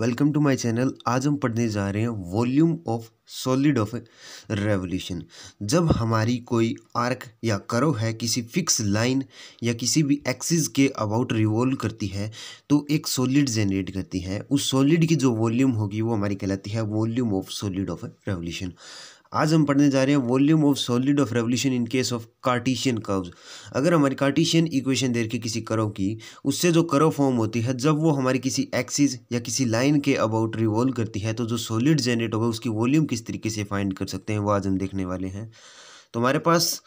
Welcome to my channel आज हम पढ़ने जा रहे हैं volume of solid of revolution जब हमारी कोई आर्क या करो है किसी फिक्स लाइन या किसी भी एक्सिस के अबाउट रिवॉल्व करती है तो एक सॉलिड जनरेट करती है उस सॉलिड की जो वॉल्यूम होगी वो हमारी कहलाती है volume of solid of revolution आज हम पढ़ने जा रहे हैं volume of solid of revolution in case of Cartesian curves अगर हमारी कार्टिशियन इक्वेशन देर के किसी कर्व की उससे जो कर्व फॉर्म होती है जब वो हमारी किसी एक्सिस या किसी लाइन के अबाउट रिवॉल्व करती है तो जो सॉलिड जनरेट होगा उसकी वॉल्यूम किस तरीके से फाइंड कर सकते हैं वो आज हम देखने वाले हैं तो हमारे पास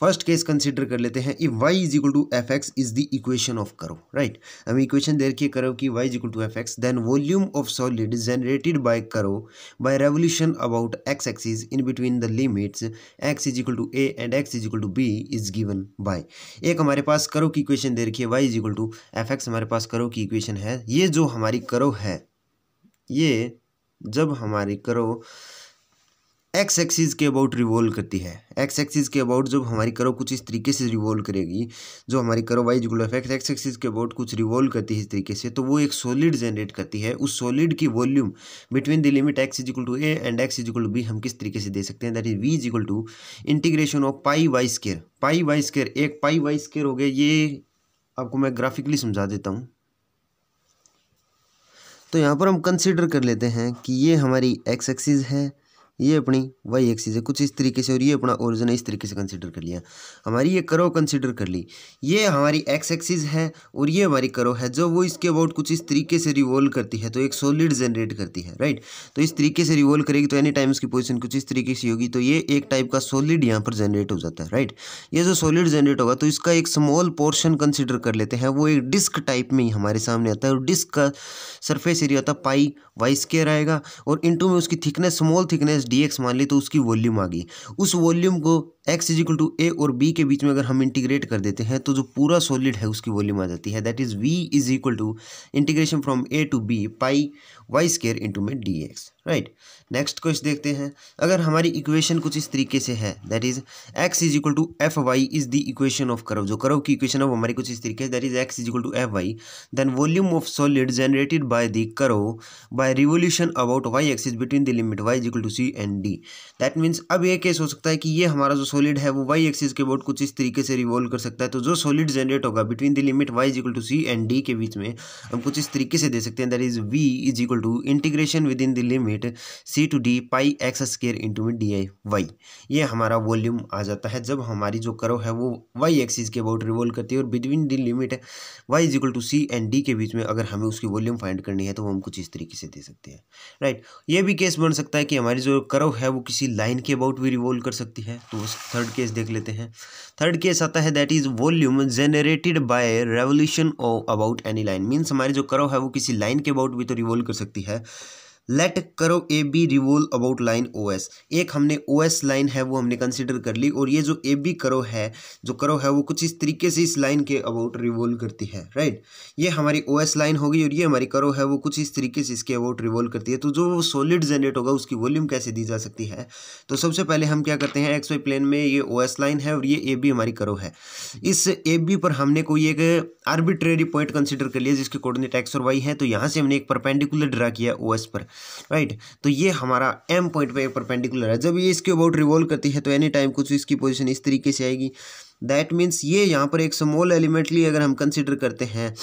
फर्स्ट केस कंसिडर कर लेते हैं if Y is equal to F X is the equation of curve right हमें इक्वेशन देर रखिए करो कि Y is equal to F X then volume of solid generated by curve by revolution about X axis in between the limits X is equal to A and X is equal to B is given by एक हमारे पास curve की equation दे रखी Y is equal to F X हमारे पास curve की equation है ये जो हमारी करो है ये जब हमारी करो एक्स एक्सिस के अबाउट रिवोल्व करती है एक्स एक्सिस के अबाउट जब हमारी करो कुछ इस तरीके से रिवोल्व करेगी जो हमारी करो वाइज ग्लोफ एक्स एक्स एक्सिस के अबाउट कुछ रिवोल्व करती है इस तरीके से तो वो एक सॉलिड जनरेट करती है उस सॉलिड की volume between the limit X is equal to A and X is equal to B हम किस तरीके से दे सकते हैं that is V is equal to integration of pi Y square pi Y square एक पाई वाई स्केयर हो गया ये आपको मैं ग्राफिकली समझा देता हूँ तो यहाँ पर हम कंसिडर कर लेते हैं कि ये हमारी एक्स एक्सिस है ये अपनी वाई एक्सिस है कुछ इस तरीके से और ये अपना ओरिजिन इस तरीके से कंसिडर कर लिया हमारी ये करो कंसिडर कर ली ये हमारी एक्स एक्सिस है और ये हमारी करो है जो वो इसके अबाउट कुछ इस तरीके से रिवॉल्व करती है तो एक सॉलिड जनरेट करती है राइट तो इस तरीके से रिवॉल्व करेगी तो एनी टाइम इसकी पोजिशन कुछ इस तरीके से होगी तो ये एक टाइप का सॉलिड यहाँ पर जनरेट हो जाता है राइट ये जो सॉलिड जनरेट होगा तो इसका एक स्मॉल पोर्शन कंसिडर कर लेते हैं वो एक डिस्क टाइप में ही हमारे सामने आता है और डिस्क का सरफेस एरिया होता है पाई वाई स्केयर आएगा और इंटू में उसकी thickness small thickness D X मान ली तो उसकी वॉल्यूम आ गई उस वॉल्यूम को X is equal to A और बी के बीच में अगर हम इंटीग्रेट कर देते हैं तो जो पूरा सॉलिड है उसकी वॉल्यूम आ जाती है that is V is equal to integration from A to B pi Y square into में D X right next question देखते हैं अगर हमारी इक्वेशन कुछ इस तरीके से है that is X is equal to F Y is the equation of curve जो करव की इक्वेशन है वो हमारी कुछ इस तरीके से that is X is equal to F Y then volume of solid generated by the curve by revolution about Y axis between the limit Y is equal to C and D that means अब ये case हो सकता है कि ये हमारा जो solid है वो वाई एक्सिस के बोर्ड कुछ इस तरीके से रिवॉल्व कर सकता है तो जो सॉलिड जनरेट होगा between the limit Y is equal to C and D के बीच में हम कुछ इस तरीके से दे सकते हैं that is V is equal to integration within the limit C to D pi X square into में डी आई वाई ये हमारा वॉल्यूम आ जाता है जब हमारी जो करो है वो वाई एक्सिस के अबाउट रिवॉल्व करती है और between the limit Y is equal to C and D के बीच में अगर हमें उसकी वॉल्यूम फाइंड करनी है तो हम कुछ इस तरीके से दे सकते हैं राइट right. ये भी केस बन सकता है कि हमारी जो करव है वो किसी लाइन के अबाउट भी रिवॉल्व कर सकती है तो उस थर्ड केस देख लेते हैं थर्ड केस आता है that is volume generated by revolution about any line means हमारी जो करो है वो किसी लाइन के अबाउट भी तो रिवॉल्व कर सकती है let curve A B revolve about line O S एक हमने ओ एस लाइन है वो हमने कंसिडर कर ली और ये जो ए बी करो है जो करो है वो कुछ इस तरीके से इस लाइन के अबाउट रिवोल्व करती है राइट ये हमारी ओ एस लाइन होगी और ये हमारी करो है वो कुछ इस तरीके से इसके अबाउट रिवोल्व करती है तो जो वो सॉलिड जनरेट होगा उसकी वॉल्यूम कैसे दी जा सकती है तो सबसे पहले हम क्या करते हैं एक्स वाई प्लेन में ये ओ एस लाइन है और ये ए बी हमारी करो है इस ए बी पर हमने कोई एक आर्बिट्रेरी पॉइंट कंसिडर कर लिया जिसके कोऑर्डिनेट एक्स और वाई है तो यहाँ से हमने एक परपेंडिकुलर ड्रा किया ओ एस पर राइट तो ये हमारा एम पॉइंट पे परपेंडिकुलर है जब ये इसके अबाउट रिवॉल्व करती है तो एनी टाइम कुछ इसकी पोजिशन इस तरीके से आएगी दैट मीन्स ये यहाँ पर एक स्मॉल एलिमेंटली अगर हम कंसिडर करते हैं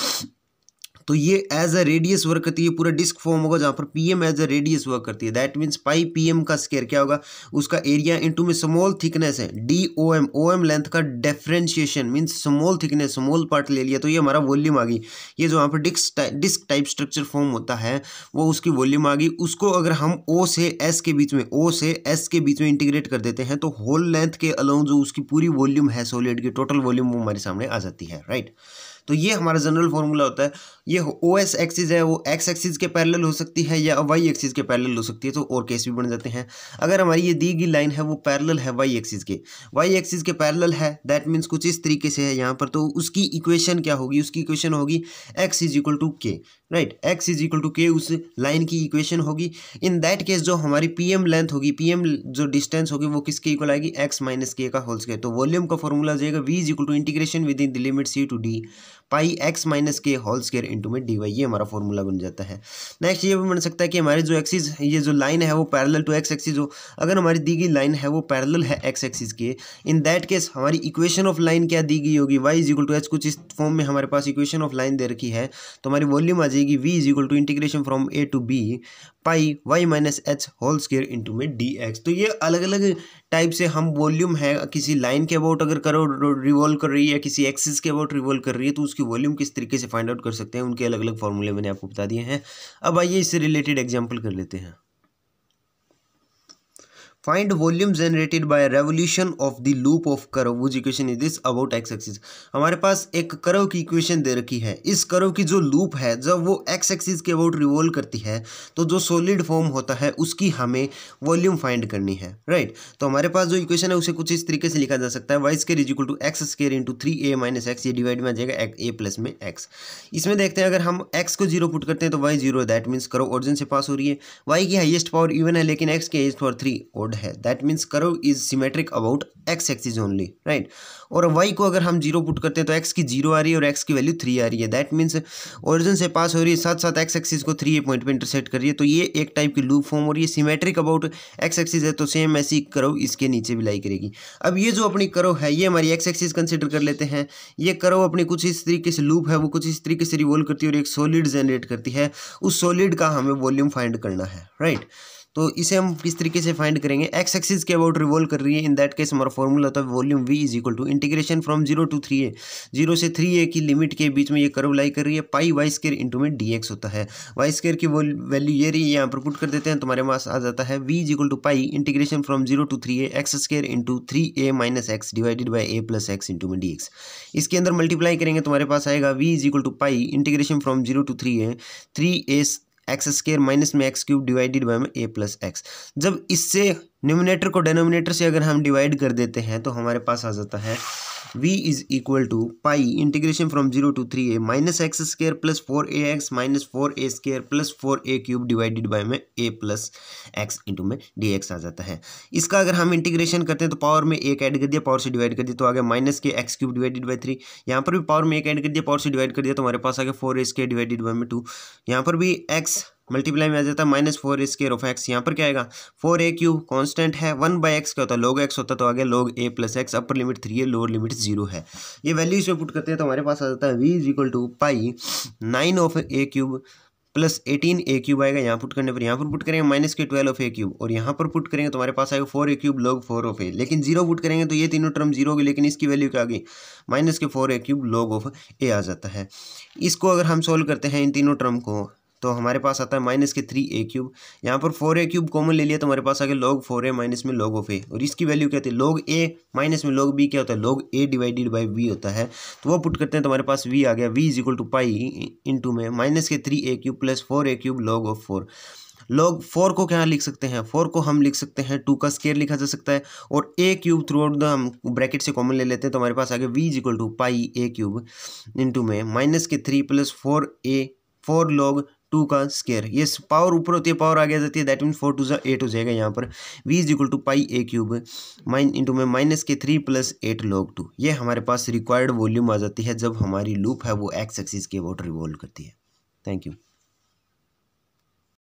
तो ये एज अ रेडियस वर्क करती है पूरा डिस्क फॉर्म होगा जहाँ पर P M as a radius work करती है that means pi P M का स्केयर क्या होगा उसका एरिया इंटू में स्मॉल थिकनेस है D O M O M length का differentiation means small thickness small part ले लिया तो ये हमारा वॉल्यूम आ गई ये जो वहाँ पर disc disc type structure form होता है वो उसकी वॉल्यूम आ गई उसको अगर हम ओ से एस के बीच में ओ से एस के बीच में इंटीग्रेट कर देते हैं तो होल लेंथ के अलाउ जो उसकी पूरी वॉल्यूम है सोलिड की टोटल वॉल्यूम वो हमारे सामने आ जाती है राइट right? तो ये हमारा जनरल फार्मूला होता है ये ओ एस एक्सिस है वो एक्स एक्सिस के पैरेलल हो सकती है या वाई एक्सिस के पैरेलल हो सकती है तो और केस भी बन जाते हैं अगर हमारी ये दी गई लाइन है वो पैरेलल है वाई एक्सिस के वाई एक्सिस के पैरेलल है दैट मीन्स कुछ इस तरीके से है यहाँ पर तो उसकी इक्वेशन क्या होगी उसकी इक्वेशन होगी X is equal to K right X is equal to K उस लाइन की इक्वेशन होगी इन दैट केस जो हमारी पी एम लेंथ होगी पी एम जो डिस्टेंस होगी वो किसके इक्वल आएगी एक्स माइनस के का होल्स के तो वॉल्यूम का फॉर्मूला जाएगा V is equal to integration within the limit C to D pi X minus K whole square into में डी वाई ये हमारा फॉर्मूला बन जाता है नेक्स्ट ये भी बन सकता है कि हमारे जो एक्सिस ये जो लाइन है वो पैरल टू एक्स एक्सिस हो अगर हमारी दी गई लाइन है वो पैरल है एक्स एक्सिस के इन दैट केस हमारी इक्वेशन ऑफ लाइन क्या दी गई होगी Y is equal to H कुछ इस फॉर्म में हमारे पास इक्वेशन ऑफ लाइन दे रखी है तो हमारी वॉल्यूम आ जाएगी V is equal to integration from A to B pi Y minus H whole square into में डी एक्स तो ये अलग अलग टाइप से हम वॉल्यूम है किसी लाइन के अबाउट अगर करो रिवॉल्व कर रही है किसी एक्सिस के अबाउट रिवॉल्व कर रही है तो उसकी की वॉल्यूम किस तरीके से फाइंड आउट कर सकते हैं उनके अलग अलग फॉर्मूले मैंने आपको बता दिए हैं अब आइए इससे रिलेटेड एग्जाम्पल कर लेते हैं find volume generated by revolution of the loop of curve which equation is this about X axis हमारे पास एक करव की इक्वेशन दे रखी है इस करव की जो लूप है जब वो एक्स एक्सिस के अबाउट रिवॉल्व करती है तो जो सॉलिड फॉर्म होता है उसकी हमें वॉल्यूम फाइंड करनी है राइट right? तो हमारे पास जो इक्वेशन है उसे कुछ इस तरीके से लिखा जा सकता है Y square is equal to X square into three A minus X ये डिवाइड में आ जाएगा ए प्लस में एक्स इसमें देखते हैं अगर हम एक्स को जीरो पुट करते हैं तो Y zero that means curve origin से पास हो रही है वाई की हाइएस्ट पावर इवन है लेकिन एक्स की हाइएस्ट पावर थ्री ओड है that means curve is symmetric about X axis only right और वाई को अगर हम जीरो पुट करते हैं तो एक्स की जीरो आ रही है और एक्स की वैल्यू थ्री आ रही है दैट मीन्स ओरिजिन से पास हो रही है साथ साथ एक्स एक्सिस को थ्री ए पॉइंट पर इंटरसेट कर रही है तो ये एक टाइप की लूप फॉर्म और ये सिमेट्रिक अबाउट एक्स एक्सिस है तो सेम ऐसी कर्व इसके नीचे भी लाई करेगी अब ये जो अपनी कर्व है ये हमारी एक्स एक्सिस कंसिडर कर लेते हैं ये कर्व अपनी कुछ इस तरीके से लूप है वो कुछ इस तरीके से रिवोल्व करती है और एक सॉलिड जनरेट करती है उस सॉलिड का हमें वॉल्यूम फाइंड करना है राइट right? तो इसे हम किस तरीके से फाइंड करेंगे एक्स एक्सिस के अबाउट रिवॉल्व कर रही है इन दैट केस हमारा फॉर्मूला होता है volume V is equal to integration from zero to three A zero से थ्री ए की लिमिट के बीच में ये कर्व लाई कर रही है पाई वाई स्केयर इंटू में डी एक्स होता है वाई स्केयर की वैल्यू ये रही है यहाँ पर पुट कर देते हैं तुम्हारे पास आ जाता है V is equal to pi integration from zero to three A X square into three A minus X divided by A plus X into में डी एक्स इसके अंदर मल्टीप्लाई करेंगे तुम्हारे पास आएगा V is equal to pi integration from zero to three A three A X square minus में X cube divided by में A plus x जब इससे न्यूमिनेटर को डेनोमिनेटर से अगर हम डिवाइड कर देते हैं तो हमारे पास आ जाता है v is equal to pi integration from zero to three A minus X square plus four A X minus four A square plus four A cube divided by में ए प्लस एक्स इंटू में D X आ जाता है इसका अगर हम integration करते हैं तो पावर में एक ऐड कर दिया पावर से डिवाइड कर दिया तो आ गया माइनस के X cube divided by three यहाँ पर भी पावर में एक ऐड कर दिया पावर से डिवाइड कर दिया तो हमारे पास आ गया four A square divided by में टू यहाँ पर भी एक्स मल्टीप्लाई में आ जाता है minus four square of X यहाँ पर क्या आएगा फोर ए क्यूब कॉन्स्टेंट है वन बाई एक्स क्या होता है लोग एक्स होता तो आगे log A plus X upper limit three है लोअर लिमिट जीरो है ये वैल्यू इसमें पुट करते हैं तो हमारे पास आ जाता है V is equal to pi nine of A cube plus eighteen A cube आएगा यहाँ पुट करने पर यहाँ पर पुट करेंगे माइनस के ट्वेल्व ऑफ ए क्यूब और यहाँ पर पुट करेंगे तो हमारे पास आएगा four A cube log four of A लेकिन जीरो पुट करेंगे तो ये तीनों टर्म जीरो होगी लेकिन इसकी वैल्यू क्या आ गई माइनस के four A cube log of A आ जाता है इसको अगर हम सोल्व करते हैं इन तीनों टर्म को तो हमारे पास आता है माइनस के थ्री ए क्यूब यहाँ पर फोर ए क्यूब कॉमन ले लिया तो हमारे पास आगे लॉग फोर ए माइनस में लॉग ऑफ ए और इसकी वैल्यू क्या होती है लॉग ए माइनस में लॉग बी क्या होता है log A divided by B होता है तो वो पुट करते हैं तो हमारे पास वी आ गया V is equal to pi into में माइनस के three A cube plus four A cube log of four log four को क्या लिख सकते हैं फोर को हम लिख सकते हैं टू का स्केयर लिखा जा सकता है और a cube throughout the हम ब्रैकेट से कॉमन ले लेते हैं तो हमारे पास आगे V is equal to pi a cube into में माइनस के three plus four a four log two का स्केयर ये पावर ऊपर होती है पावर आगे आ जाती है दैट मीन फोर टू ज़ा एट हो जाएगा यहाँ पर V is equal to pi a cube माइन इंटू में माइनस के three plus eight log two ये हमारे पास रिक्वायर्ड वॉल्यूम आ जाती है जब हमारी लूप है वो एक्स एक्सिस के वोट रिवॉल्व करती है थैंक यू